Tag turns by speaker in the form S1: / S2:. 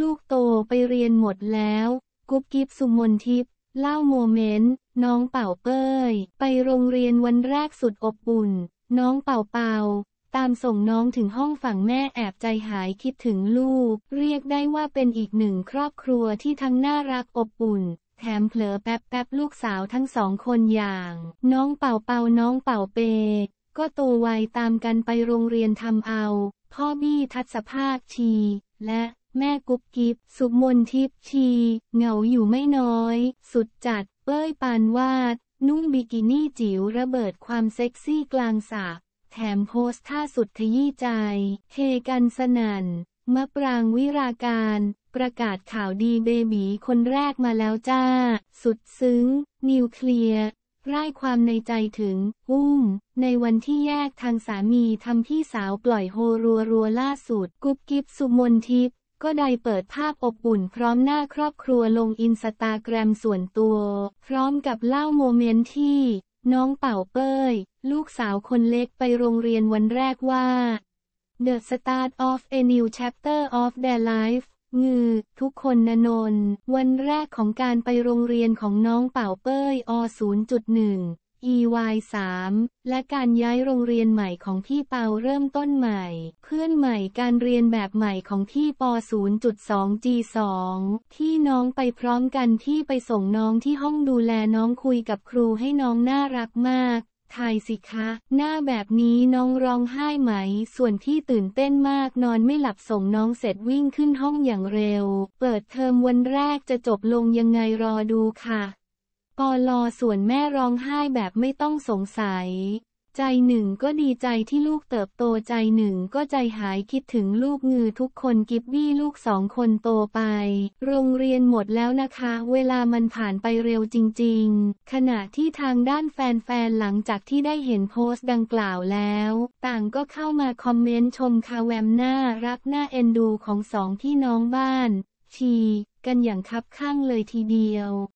S1: ลูกๆโตไปเรียนหมดแล้ว กุ๊บกิ๊บสุมนทิพย์เล่าโมเมนต์น้องเป่าเป้ย ไปโรงเรียนวันแรกสุดอบอุ่น น้องเป่าเป่าตามส่งน้องถึงห้องฝั่งแม่แอบใจหายคิดถึงลูก เรียกได้ว่าเป็นอีกหนึ่งครอบครัวที่ทั้งน่ารักอบอุ่นแถมเผลอแป๊บแป๊บลูกสาวทั้งสองคนอย่าง น้องเป่าเป่าน้องเป่าเป ก็โตไวตามกันไปโรงเรียนทำเอา พ่อบี้ทัศภาคชีและแม่กุ๊บกิ๊บสุมนทิพชีเหงาอยู่ไม่น้อย สุดจัด เป้ยปานวาด นุ่งบิกินี่จิ๋วระเบิดความเซ็กซี่กลางสระแถมโพสท่าสุดทยี้ใจเฮกันสนันมะปรางวิราการ ประกาศข่าวดีเบบีคนแรกมาแล้วจ้า สุดซึ้ง นิวเคลียร์ไร้ความในใจถึงอุ้มในวันที่แยกทางสามีทำพี่สาวปล่อยโฮรัวรัวล่าสุดกุ๊บกิ๊บสุมนทิพย์ก็ได้เปิดภาพอบอุ่นพร้อมหน้าครอบครัวลงอินสตาแกรมส่วนตัว พร้อมกับเล่าโมเมนต์ที่ น้องเป่าเป้ย ลูกสาวคนเล็กไปโรงเรียนวันแรกว่า The start of a new chapter of their life งือ ทุกคนนนน วันแรกของการไปโรงเรียนของน้องเป่าเป้ยอ .0.1 EY3 และการย้ายโรงเรียนใหม่ของพี่เปาเริ่มต้นใหม่ เพื่อนใหม่การเรียนแบบใหม่ของพี่ป .0.2 G2 ที่น้องไปพร้อมกันที่ไปส่งน้องที่ห้องดูแลน้องคุยกับครูให้น้องน่ารักมากถ่ายสิคะ หน้าแบบนี้น้องร้องไห้ไหม ส่วนที่ตื่นเต้นมากนอนไม่หลับส่งน้องเสร็จวิ่งขึ้นห้องอย่างเร็ว เปิดเทอมวันแรกจะจบลงยังไงรอดูค่ะปอลอส่วนแม่ร้องไห้แบบไม่ต้องสงสัย ใจหนึ่งก็ดีใจที่ลูกเติบโตใจหนึ่งก็ใจหายคิดถึงลูก งือทุกคนกิบบี้ลูกสองคนโตไป โรงเรียนหมดแล้วนะคะเวลามันผ่านไปเร็วจริงๆ ขณะที่ทางด้านแฟนๆหลังจากที่ได้เห็นโพสต์ดังกล่าวแล้ว ต่างก็เข้ามาคอมเมนต์ชมคาแวมน้ารักน้าเอ็นดูของสองพี่น้องบ้านชีกันอย่างคับข้างเลยทีเดียว